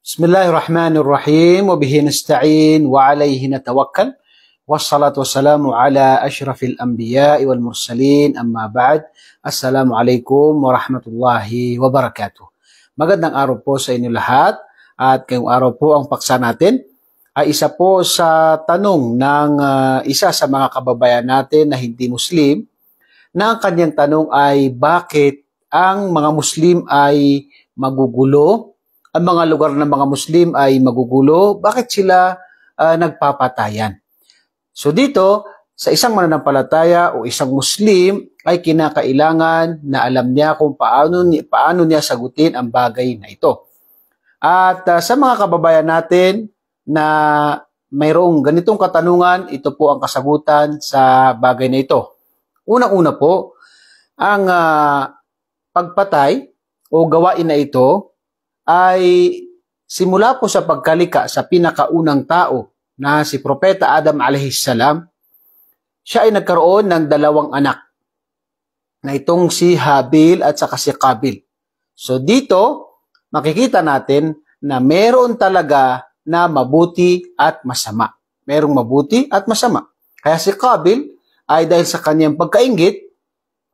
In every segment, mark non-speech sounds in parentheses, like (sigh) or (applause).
Bismillahirrahmanirrahim wa bihi nasta'in wa alayhi natawakkal wassalatu wassalamu ala ashrafil anbiya wal mursalin amma ba'd assalamu alaikum wa rahmatullahi wa barakatuh magandang araw po sa inyo lahat at kayong araw po ang paksa natin ay isa po sa tanong ng uh, isa sa mga kababayan natin na hindi muslim na ang kanyang tanong ay bakit ang mga muslim ay magugulo ang mga lugar ng mga Muslim ay magugulo, bakit sila uh, nagpapatayan? So dito, sa isang mananampalataya o isang Muslim ay kinakailangan na alam niya kung paano, paano niya sagutin ang bagay na ito. At uh, sa mga kababayan natin na mayroong ganitong katanungan, ito po ang kasagutan sa bagay na ito. Una-una po, ang uh, pagpatay o gawain na ito ay simula po sa pagkalika sa pinakaunang tao na si Propeta Adam alaihissalam, siya ay nagkaroon ng dalawang anak na itong si Habil at saka si Kabil. So dito, makikita natin na meron talaga na mabuti at masama. Merong mabuti at masama. Kaya si Kabil ay dahil sa kanyang pagkaingit,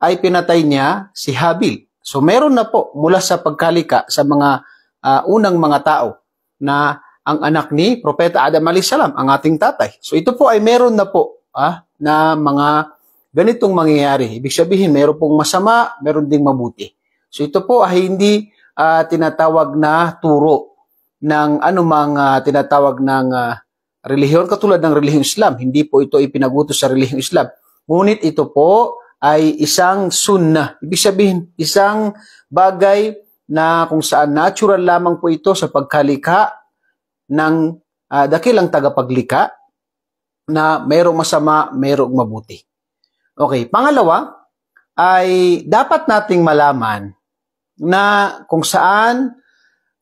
ay pinatay niya si Habil. So meron na po mula sa pagkalika sa mga uh, unang mga tao na ang anak ni Propeta Adam salam, ang ating tatay. So ito po ay meron na po ah, na mga ganitong mangyayari. Ibig sabihin, meron pong masama, meron ding mabuti. So ito po ay hindi uh, tinatawag na turo ng anumang uh, tinatawag ng uh, relihiyon katulad ng relihiyon Islam. Hindi po ito ipinagutos sa relihiyon Islam. Ngunit ito po ay isang sunnah. Ibig sabihin, isang bagay na kung saan natural lamang po ito sa pagkalika ng uh, dakilang tagapaglika na mayroong masama, mayroong mabuti. Okay, pangalawa ay dapat nating malaman na kung saan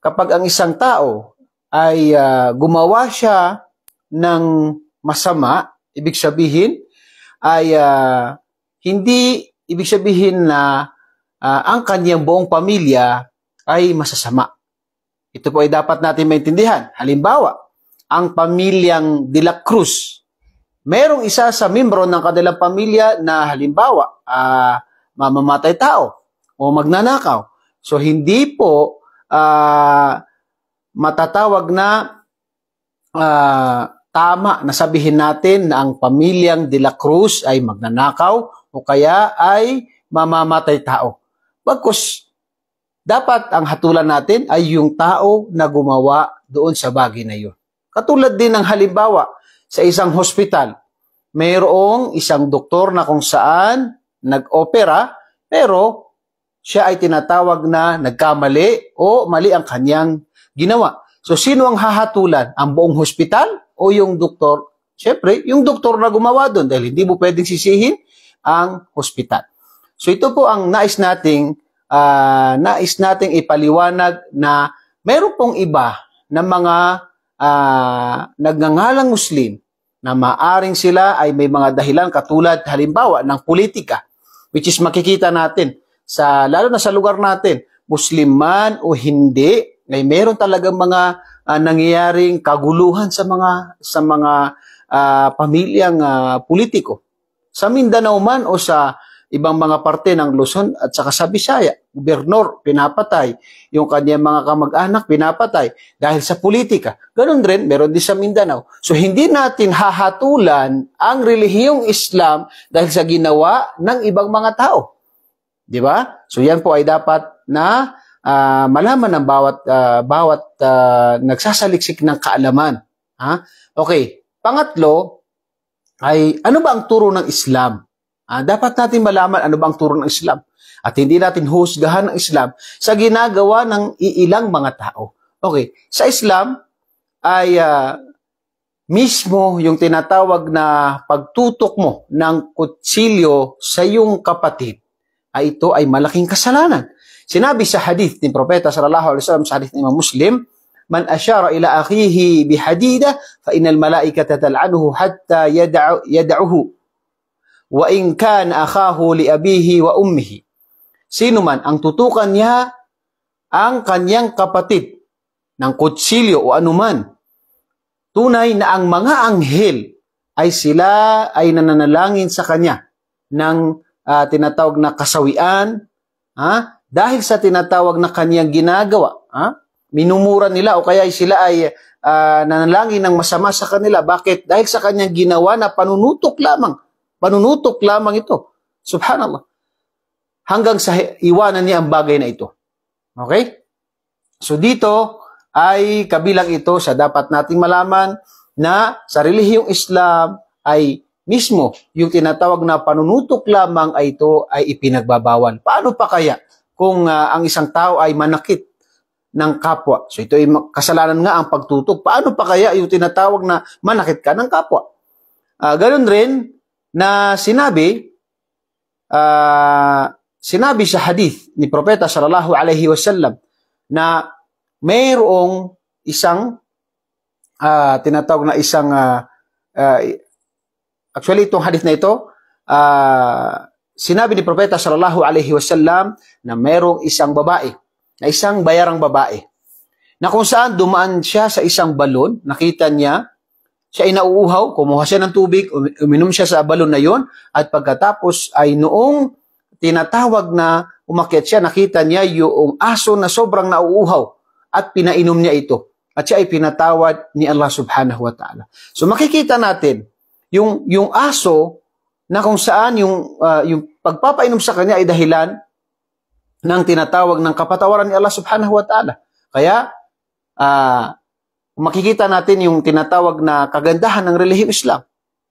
kapag ang isang tao ay uh, gumawa siya ng masama, ibig sabihin ay uh, hindi ibig sabihin na uh, ang kanyang buong pamilya ay masasama. Ito po ay dapat natin maintindihan. Halimbawa, ang pamilyang De La Cruz. Merong isa sa membro ng kanilang pamilya na halimbawa, uh, mamamatay tao o magnanakaw. So hindi po uh, matatawag na uh, tama na sabihin natin na ang pamilyang De La Cruz ay magnanakaw o kaya ay mamamatay tao. Bagkus dapat ang hatulan natin ay yung tao na gumawa doon sa bagay na yun. Katulad din ng halimbawa sa isang hospital, mayroong isang doktor na kung saan nag-opera pero siya ay tinatawag na nagkamali o mali ang kanyang ginawa. So sino ang hahatulan? Ang buong hospital o yung doktor? Siyempre, yung doktor na gumawa doon dahil hindi mo pwedeng sisihin ang hospital. So ito po ang nais nating uh, nais nating ipaliwanag na meron pong iba na mga uh, nagngangalang Muslim na maaring sila ay may mga dahilan katulad halimbawa ng politika which is makikita natin sa lalo na sa lugar natin Muslim man o hindi ay meron talagang mga uh, nangyayaring kaguluhan sa mga sa mga uh, pamilyang uh, politiko. Sa Mindanao man o sa ibang mga parte ng Luzon at saka sa Bisaya. Gobernur, pinapatay. Yung kanyang mga kamag-anak, pinapatay. Dahil sa politika. Ganun rin, meron din sa Mindanao. So hindi natin hahatulan ang relihiyong Islam dahil sa ginawa ng ibang mga tao. Di ba? So yan po ay dapat na uh, malaman ng bawat uh, bawat uh, nagsasaliksik ng kaalaman. Ha? Okay, pangatlo ay ano ba ang turo ng Islam? Ah, dapat natin malaman ano bang turo ng Islam at hindi natin husgahan ang Islam sa ginagawa ng iilang mga tao. Okay, sa Islam ay uh, mismo yung tinatawag na pagtutok mo ng kutsilyo sa iyong kapatid ay ah, ito ay malaking kasalanan. Sinabi sa hadith ni Propeta sallallahu alaihi wasallam sa hadith ni Imam Muslim, man ashara ila akhihi bihadida fa innal malaikata tal'anuhu hatta yad'u yad'uhu wa in kan akahu li abihi wa ummihi. Sino man ang tutukan niya ang kanyang kapatid ng kutsilyo o anuman. Tunay na ang mga anghel ay sila ay nananalangin sa kanya ng uh, tinatawag na kasawian ha? dahil sa tinatawag na kanyang ginagawa. Ha? Minumura nila o kaya sila ay uh, nanalangin ng masama sa kanila. Bakit? Dahil sa kanyang ginawa na panunutok lamang Panunutok lamang ito. Subhanallah. Hanggang sa iwanan niya ang bagay na ito. Okay? So dito ay kabilang ito sa dapat nating malaman na sa relihiyong Islam ay mismo yung tinatawag na panunutok lamang ay ito ay ipinagbabawal. Paano pa kaya kung uh, ang isang tao ay manakit ng kapwa? So ito ay kasalanan nga ang pagtutok. Paano pa kaya yung tinatawag na manakit ka ng kapwa? Uh, ganun rin na sinabi uh, sinabi sa hadith ni Propeta sallallahu alaihi wasallam na mayroong isang uh, tinatawag na isang uh, uh, actually itong hadith na ito uh, sinabi ni Propeta sallallahu alaihi wasallam na mayroong isang babae, na isang bayarang babae, na kung saan dumaan siya sa isang balon, nakita niya siya ay nauuhaw, kumuha siya ng tubig, um-, uminom siya sa balon na yon at pagkatapos ay noong tinatawag na umakyat siya, nakita niya yung aso na sobrang nauuhaw at pinainom niya ito. At siya ay pinatawad ni Allah subhanahu wa ta'ala. So makikita natin, yung, yung aso na kung saan yung, uh, yung pagpapainom sa kanya ay dahilan ng tinatawag ng kapatawaran ni Allah subhanahu wa ta'ala. Kaya, uh, makikita natin yung tinatawag na kagandahan ng relihiyong Islam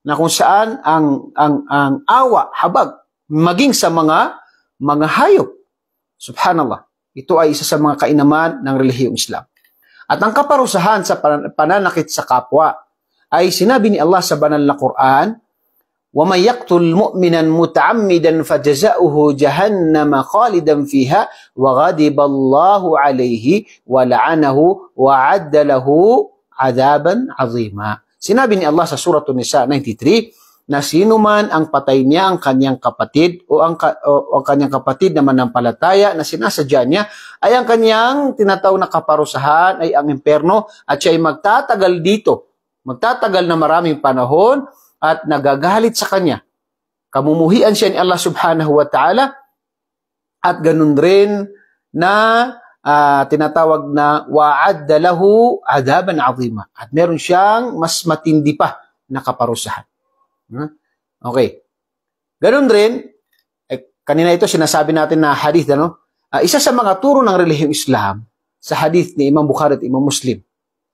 na kung saan ang ang ang awa habag maging sa mga mga hayop. Subhanallah. Ito ay isa sa mga kainaman ng relihiyong Islam. At ang kaparusahan sa pananakit sa kapwa ay sinabi ni Allah sa banal na Quran وَمَنْ يَقْتُلْ مُؤْمِنًا مُتَعَمِّدًا فَجَزَاؤُهُ جَهَنَّمَ خَالِدًا فِيهَا وَغَضِبَ اللَّهُ عَلَيْهِ وَلَعَنَهُ وَعَدَّ لَهُ عَذَابًا عَظِيمًا Sinabi ni Allah sa Surah Nisa 93 na sino man ang patay niya ang kanyang kapatid o ang, ka, o, o kanyang kapatid na manampalataya na sinasadya niya ay ang kanyang tinataw na kaparusahan ay ang imperno at siya ay magtatagal dito. Magtatagal na maraming panahon at nagagalit sa kanya. Kamumuhian siya ni Allah subhanahu wa ta'ala at ganun rin na uh, tinatawag na wa'adda lahu adaban azima. At meron siyang mas matindi pa na kaparusahan. Hmm? Okay. Ganun rin, eh, kanina ito sinasabi natin na hadith, ano? Uh, isa sa mga turo ng relihiyong Islam sa hadith ni Imam Bukhari at Imam Muslim.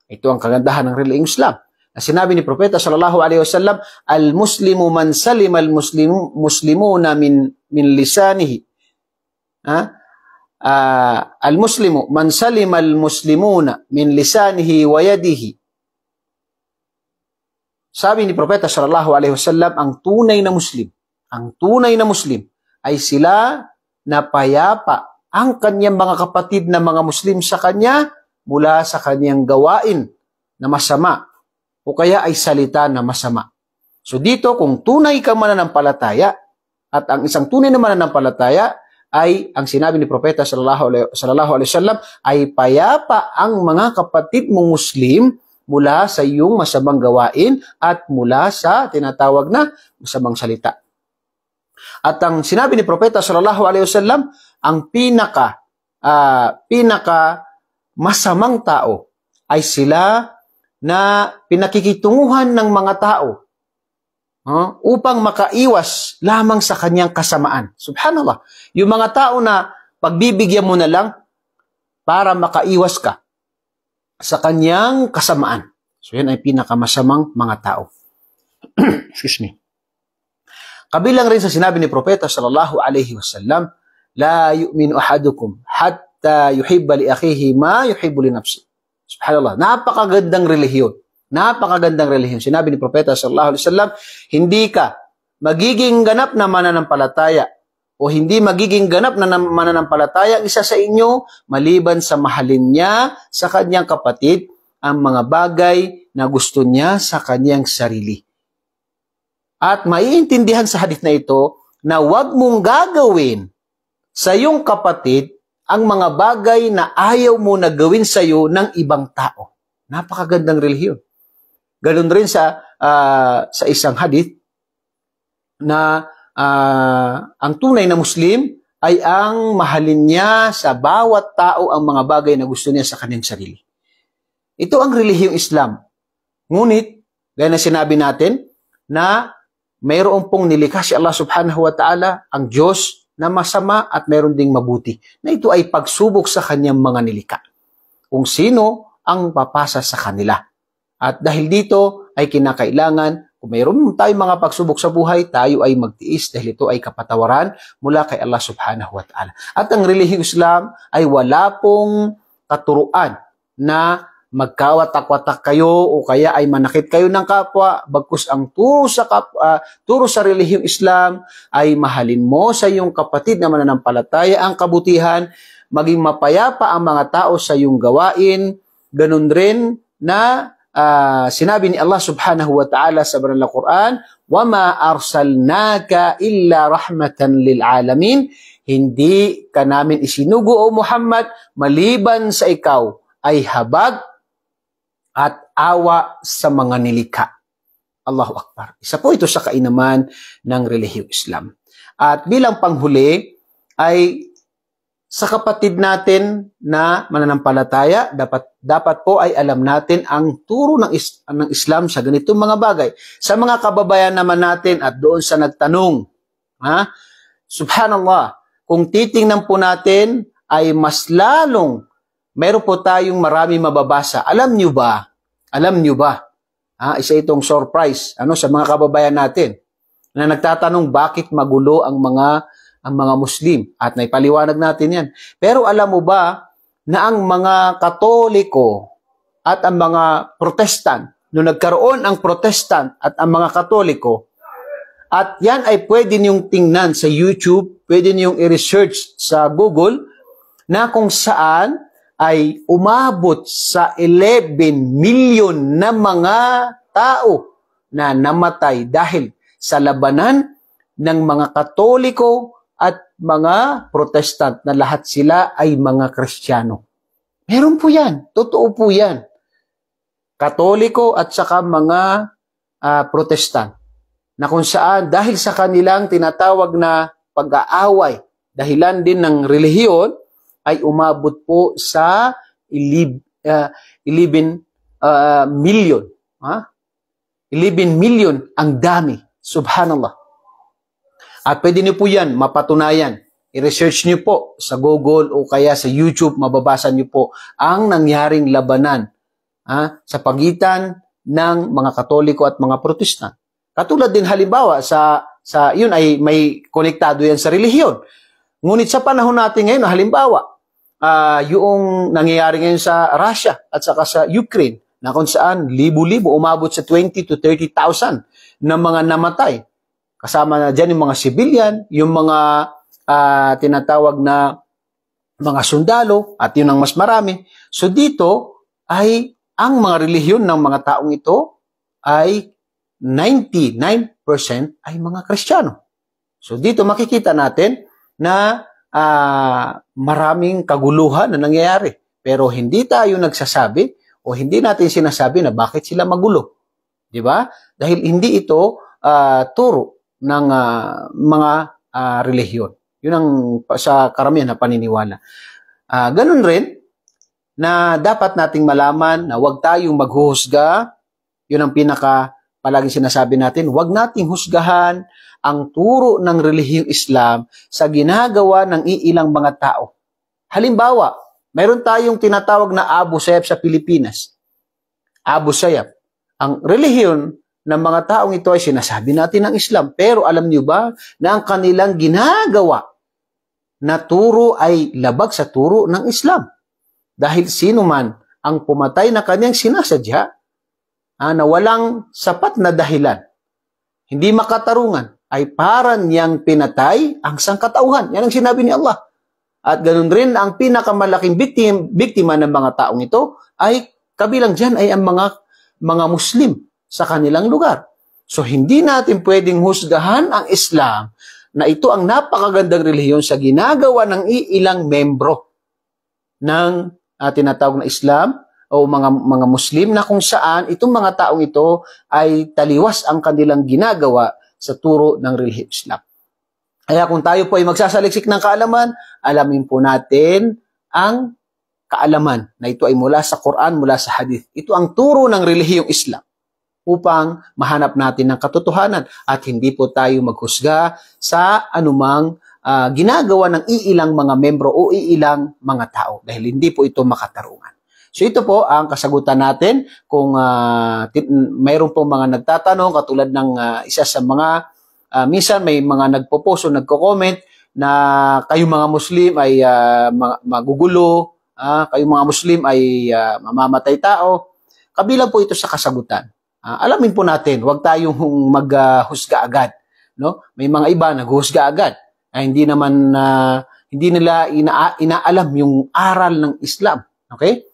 Ito ang kagandahan ng relihiyong Islam Sinabi ni Propeta sallallahu alaihi wasallam, "Al-muslimu man salima al-muslimu muslimuna min min lisanihi." Ha? Uh, al-muslimu man salima al-muslimuna min lisanihi wa yadihi. Sabi ni Propeta sallallahu alaihi wasallam, ang tunay na muslim, ang tunay na muslim ay sila na payapa ang kanyang mga kapatid na mga muslim sa kanya mula sa kanyang gawain na masama o kaya ay salita na masama. So dito, kung tunay kang mananampalataya, at ang isang tunay na mananampalataya ay, ang sinabi ni Propeta Sallallahu Alaihi Wasallam, ay payapa ang mga kapatid mong Muslim mula sa iyong masamang gawain at mula sa tinatawag na masamang salita. At ang sinabi ni Propeta Sallallahu Alaihi Wasallam, ang pinaka, uh, pinaka masamang tao ay sila na pinakikitunguhan ng mga tao uh, upang makaiwas lamang sa kanyang kasamaan. Subhanallah. Yung mga tao na pagbibigyan mo na lang para makaiwas ka sa kanyang kasamaan. So yan ay pinakamasamang mga tao. (clears throat) Excuse me. Kabilang rin sa sinabi ni Propeta sallallahu alaihi wasallam, la yu'min ahadukum hatta yuhibba li akhihi ma yuhibbu li nafsihi. Subhanallah, napakagandang relihiyon. Napakagandang relihiyon. Sinabi ni Propeta sallallahu alaihi wasallam, hindi ka magiging ganap na mananampalataya o hindi magiging ganap na mananampalataya ang isa sa inyo maliban sa mahalin niya sa kanyang kapatid ang mga bagay na gusto niya sa kanyang sarili. At maiintindihan sa hadith na ito na wag mong gagawin sa iyong kapatid ang mga bagay na ayaw mo na gawin sa iyo ng ibang tao. Napakagandang relihiyon. Ganun rin sa uh, sa isang hadith na uh, ang tunay na Muslim ay ang mahalin niya sa bawat tao ang mga bagay na gusto niya sa kanyang sarili. Ito ang relihiyong Islam. Ngunit, gaya na sinabi natin, na mayroong pong nilikha si Allah subhanahu wa ta'ala, ang Diyos, na masama at meron ding mabuti na ito ay pagsubok sa kanyang mga nilika kung sino ang papasa sa kanila. At dahil dito ay kinakailangan kung mayroon tayong mga pagsubok sa buhay, tayo ay magtiis dahil ito ay kapatawaran mula kay Allah subhanahu wa ta'ala. At ang relihiyong Islam ay wala pong katuruan na magkawatak-watak kayo o kaya ay manakit kayo ng kapwa bagkus ang turo sa kapwa, uh, turo sa relihiyong Islam ay mahalin mo sa iyong kapatid na mananampalataya ang kabutihan maging mapayapa ang mga tao sa iyong gawain ganun rin na uh, sinabi ni Allah Subhanahu wa Ta'ala sa banal na Quran wa ma arsalnaka illa rahmatan lil alamin hindi ka namin isinugo o Muhammad maliban sa ikaw ay habag at awa sa mga nilikha. Allahu Akbar. Isa po ito sa kainaman ng relihiyong Islam. At bilang panghuli ay sa kapatid natin na mananampalataya, dapat dapat po ay alam natin ang turo ng, is, ng Islam sa ganitong mga bagay. Sa mga kababayan naman natin at doon sa nagtanong, ha? Subhanallah, kung titingnan po natin ay mas lalong meron po tayong marami mababasa. Alam nyo ba? Alam nyo ba? Ha, isa itong surprise ano sa mga kababayan natin na nagtatanong bakit magulo ang mga ang mga Muslim at naipaliwanag natin 'yan. Pero alam mo ba na ang mga Katoliko at ang mga Protestant no nagkaroon ang Protestant at ang mga Katoliko at 'yan ay pwede niyong tingnan sa YouTube, pwede niyong i-research sa Google na kung saan ay umabot sa 11 milyon na mga tao na namatay dahil sa labanan ng mga Katoliko at mga Protestant na lahat sila ay mga Kristiyano. Meron po yan. Totoo po yan. Katoliko at saka mga uh, Protestant na kung saan dahil sa kanilang tinatawag na pag-aaway, dahilan din ng relihiyon, ay umabot po sa 11, uh, ah, ah, million. Ha? 11 million ang dami. Subhanallah. At pwede niyo po yan mapatunayan. I-research niyo po sa Google o kaya sa YouTube, mababasa niyo po ang nangyaring labanan ha, sa pagitan ng mga Katoliko at mga Protestant. Katulad din halimbawa sa sa yun ay may konektado yan sa relihiyon. Ngunit sa panahon natin ngayon, halimbawa, uh, yung nangyayari ngayon sa Russia at saka sa Ukraine, na kung saan libo-libo, umabot sa 20 to 30,000 na mga namatay. Kasama na dyan yung mga civilian, yung mga uh, tinatawag na mga sundalo, at yun ang mas marami. So dito ay ang mga relihiyon ng mga taong ito ay 99% ay mga Kristiyano. So dito makikita natin na uh, maraming kaguluhan na nangyayari. Pero hindi tayo nagsasabi o hindi natin sinasabi na bakit sila magulo. 'Di ba? Dahil hindi ito uh, turo ng uh, mga uh, relihiyon. 'Yun ang sa karamihan na paniniwala. Uh, ganun rin na dapat nating malaman na huwag tayong maghuhusga. 'Yun ang pinaka palagi sinasabi natin, huwag nating husgahan ang turo ng relihiyong Islam sa ginagawa ng iilang mga tao. Halimbawa, mayroon tayong tinatawag na Abu Sayyaf sa Pilipinas. Abu Sayyaf. Ang relihiyon ng mga taong ito ay sinasabi natin ng Islam. Pero alam niyo ba na ang kanilang ginagawa na turo ay labag sa turo ng Islam? Dahil sino man ang pumatay na kanyang sinasadya ah, na walang sapat na dahilan, hindi makatarungan, ay para niyang pinatay ang sangkatauhan. Yan ang sinabi ni Allah. At ganun rin, ang pinakamalaking biktima, biktima ng mga taong ito ay kabilang dyan ay ang mga, mga Muslim sa kanilang lugar. So hindi natin pwedeng husgahan ang Islam na ito ang napakagandang reliyon sa ginagawa ng ilang membro ng uh, tinatawag na Islam o mga mga Muslim na kung saan itong mga taong ito ay taliwas ang kanilang ginagawa sa turo ng Relief Islam. Kaya kung tayo po ay magsasaliksik ng kaalaman, alamin po natin ang kaalaman na ito ay mula sa Quran, mula sa Hadith. Ito ang turo ng relihiyong Islam upang mahanap natin ng katotohanan at hindi po tayo maghusga sa anumang uh, ginagawa ng iilang mga membro o iilang mga tao dahil hindi po ito makatarungan. So ito po ang kasagutan natin kung uh, mayroon po mga nagtatanong katulad ng uh, isa sa mga uh, minsan may mga nagpopost o nagko-comment na kayo mga Muslim ay uh, magugulo, uh, kayo mga Muslim ay uh, mamamatay tao. Kabilang po ito sa kasagutan. Uh, alamin po natin, huwag tayong maghusga uh, agad, no? May mga iba naghuhusga agad. Ay hindi naman uh, hindi nila ina inaalam yung aral ng Islam, okay?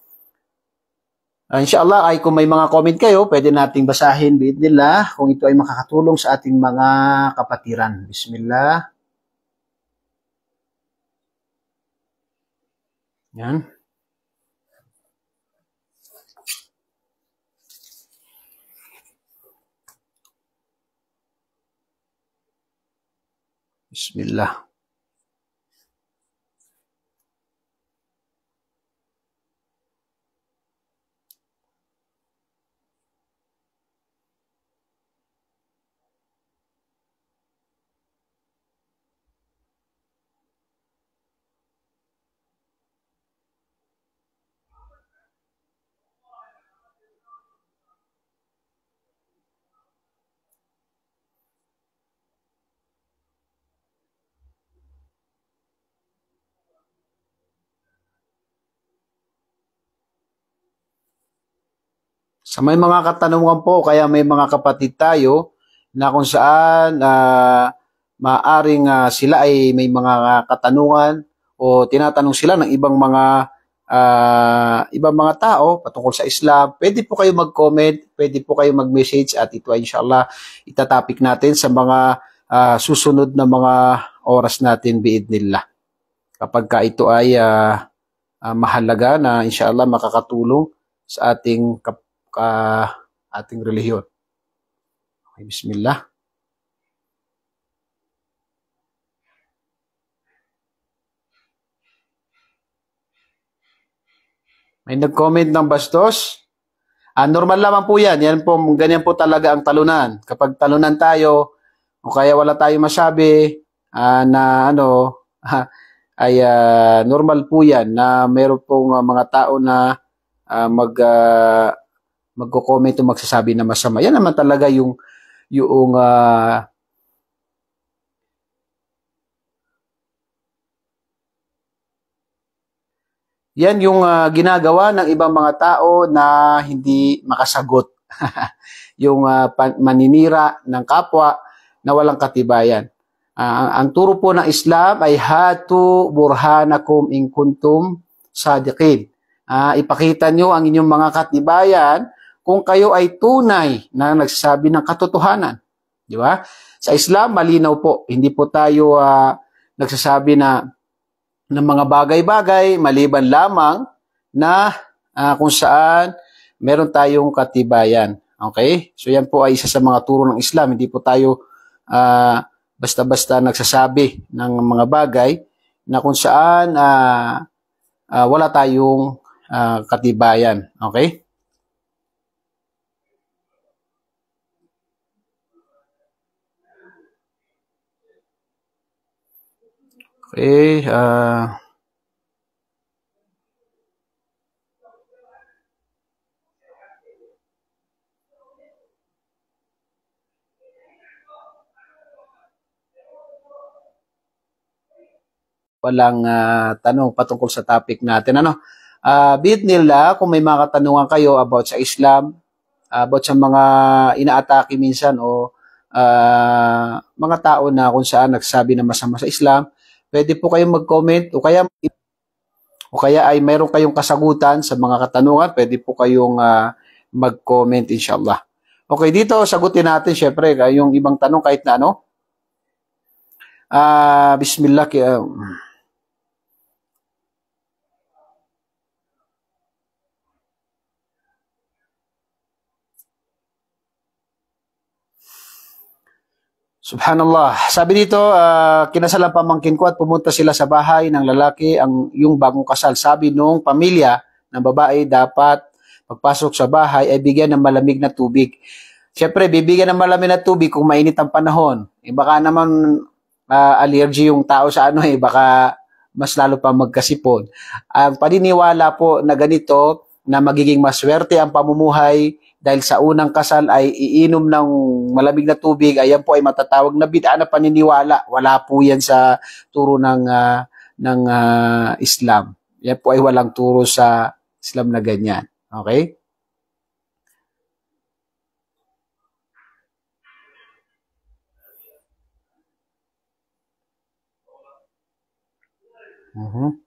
Uh, inshallah ay kung may mga comment kayo, pwede nating basahin bit nila kung ito ay makakatulong sa ating mga kapatiran. Bismillah. Yan. Bismillah. Sa may mga katanungan po, kaya may mga kapatid tayo na kung saan uh, maaring uh, sila ay may mga katanungan o tinatanong sila ng ibang mga uh, ibang mga tao patungkol sa Islam, pwede po kayo mag-comment, pwede po kayo mag-message at ito ay inshallah itatopic natin sa mga uh, susunod na mga oras natin biid nila. Kapag ka ito ay uh, uh, mahalaga na inshallah makakatulong sa ating kap- uh, ating relihiyon. Okay, bismillah. May nag-comment ng bastos. Ah, normal lamang po yan. Yan po, ganyan po talaga ang talunan. Kapag talunan tayo, o kaya wala tayo masabi ah, na ano, ah, (laughs) ay ah, normal po yan na meron pong ah, mga tao na ah, mag... Ah, magko-comment o magsasabi na masama. Yan naman talaga yung yung uh, Yan yung uh, ginagawa ng ibang mga tao na hindi makasagot. (laughs) yung uh, maninira ng kapwa na walang katibayan. Uh, ang, ang turo po ng Islam ay hatu burhanakum in kuntum sadiqin. Uh, ipakita nyo ang inyong mga katibayan kung kayo ay tunay na nagsasabi ng katotohanan. Di ba? Sa Islam, malinaw po. Hindi po tayo uh, nagsasabi na ng mga bagay-bagay maliban lamang na uh, kung saan meron tayong katibayan. Okay? So yan po ay isa sa mga turo ng Islam. Hindi po tayo uh, basta-basta nagsasabi ng mga bagay na kung saan uh, uh, wala tayong uh, katibayan. Okay? Okay, uh, walang uh, tanong patungkol sa topic natin. Ano? Uh, bid nila kung may mga katanungan kayo about sa Islam, about sa mga inaatake minsan o uh, mga tao na kung saan nagsabi na masama sa Islam, Pwede po kayong mag-comment o kaya o kaya ay mayroon kayong kasagutan sa mga katanungan, pwede po kayong uh, mag-comment inshallah. Okay, dito sagutin natin syempre ah, yung ibang tanong kahit na ano. Ah, uh, bismillah. Uh, Subhanallah. Sabi dito, uh, ah, kinasalang pamangkin ko at pumunta sila sa bahay ng lalaki ang yung bagong kasal. Sabi nung pamilya ng babae dapat pagpasok sa bahay ay bigyan ng malamig na tubig. Siyempre, bibigyan ng malamig na tubig kung mainit ang panahon. Eh, baka naman uh, allergy yung tao sa ano eh, baka mas lalo pa magkasipon. Ang paniniwala po na ganito na magiging maswerte ang pamumuhay dahil sa unang kasal ay iinom ng malamig na tubig, ayan po ay matatawag na bid'a na paniniwala. Wala po yan sa turo ng, uh, ng uh, Islam. Yan po ay walang turo sa Islam na ganyan. Okay? Mm-hmm.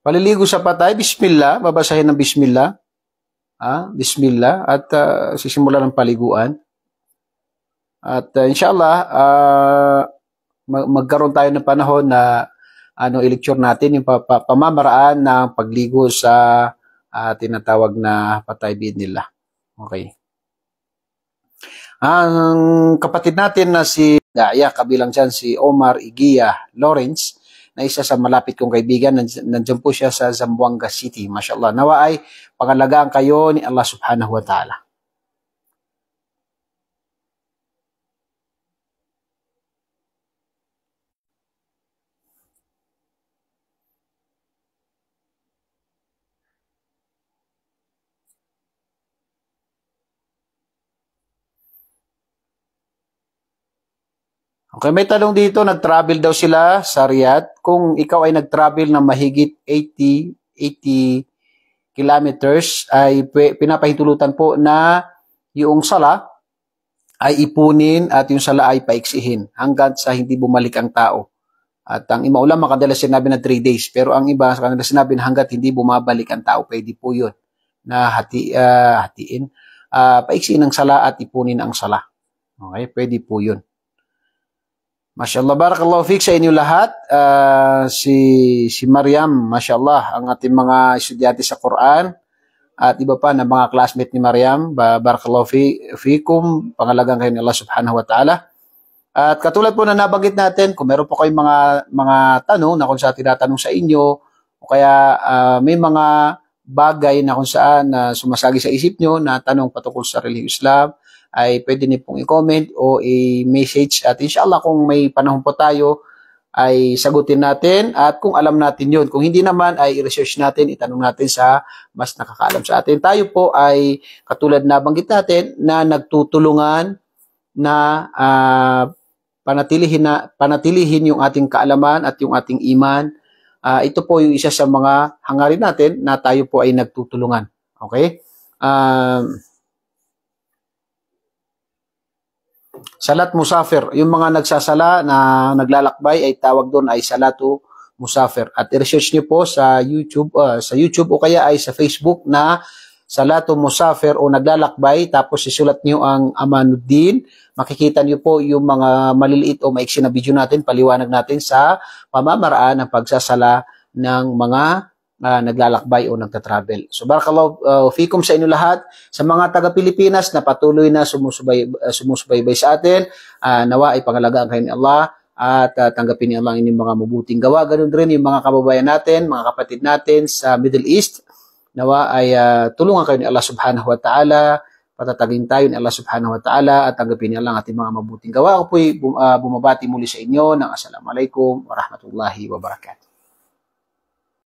Paliligo sa patay, bismillah, babasahin ng bismillah. Ah, bismillah at uh, sisimula ng paliguan. At uh, inshallah, uh, ah, mag- magkaroon tayo ng panahon na ano i-lecture natin yung pa- pa- pamamaraan ng pagligo sa uh, tinatawag na patay bid nila. Okay. Ang kapatid natin na si Daya, kabilang dyan si Omar Igia Lawrence, na isa sa malapit kong kaibigan. Nandiyan po siya sa Zamboanga City. mashallah. Nawa ay pangalagaan kayo ni Allah subhanahu wa ta'ala. Okay, may tanong dito, nag-travel daw sila sa Riyadh. Kung ikaw ay nag-travel ng mahigit 80, 80 kilometers, ay pinapahintulutan po na yung sala ay ipunin at yung sala ay paiksihin hanggang sa hindi bumalik ang tao. At ang ima ulama sinabi na 3 days, pero ang iba kadalas sinabi na hanggat hindi bumabalik ang tao, pwede po yun na hati, uh, hatiin. Uh, paiksihin ang sala at ipunin ang sala. Okay, pwede po yun. Mashallah, barakallahu fik sa inyo lahat. Uh, si, si Mariam, mashallah, ang ating mga estudyante sa Quran at iba pa na mga classmate ni Mariam, barakallahu fikum, pangalagang kayo ni Allah subhanahu wa ta'ala. At katulad po na nabanggit natin, kung meron po kayong mga, mga tanong na kung saan tinatanong sa inyo, o kaya uh, may mga bagay na kung saan uh, sumasagi sa isip nyo na tanong patungkol sa religious Islam, ay pwede niyo pong i-comment o i-message at inshallah kung may panahon po tayo ay sagutin natin at kung alam natin yun. Kung hindi naman ay i-research natin, itanong natin sa mas nakakaalam sa atin. Tayo po ay katulad na banggit natin na nagtutulungan na uh, panatilihin, na, panatilihin yung ating kaalaman at yung ating iman. Uh, ito po yung isa sa mga hangarin natin na tayo po ay nagtutulungan. Okay? Um, uh, Salat musafir. Yung mga nagsasala na naglalakbay ay tawag doon ay salatu musafir. At i-research niyo po sa YouTube, uh, sa YouTube o kaya ay sa Facebook na salatu musafir o naglalakbay tapos isulat niyo ang amanuddin. Makikita niyo po yung mga maliliit o maiksi na video natin, paliwanag natin sa pamamaraan ng pagsasala ng mga uh, naglalakbay o nagta-travel. So barakallahu uh, fikum sa inyo lahat, sa mga taga-Pilipinas na patuloy na sumusubay, uh, sumusubaybay sa atin, uh, nawa ay pangalagaan kayo ni Allah at uh, tanggapin ni Allah ang inyong mga mabuting gawa. Ganun rin yung mga kababayan natin, mga kapatid natin sa Middle East, nawa ay uh, tulungan kayo ni Allah subhanahu wa ta'ala, patatagin tayo ni Allah subhanahu wa ta'ala at tanggapin niyo lang ating mga mabuting gawa. Ako po po'y uh, bumabati muli sa inyo ng Assalamualaikum warahmatullahi wabarakatuh.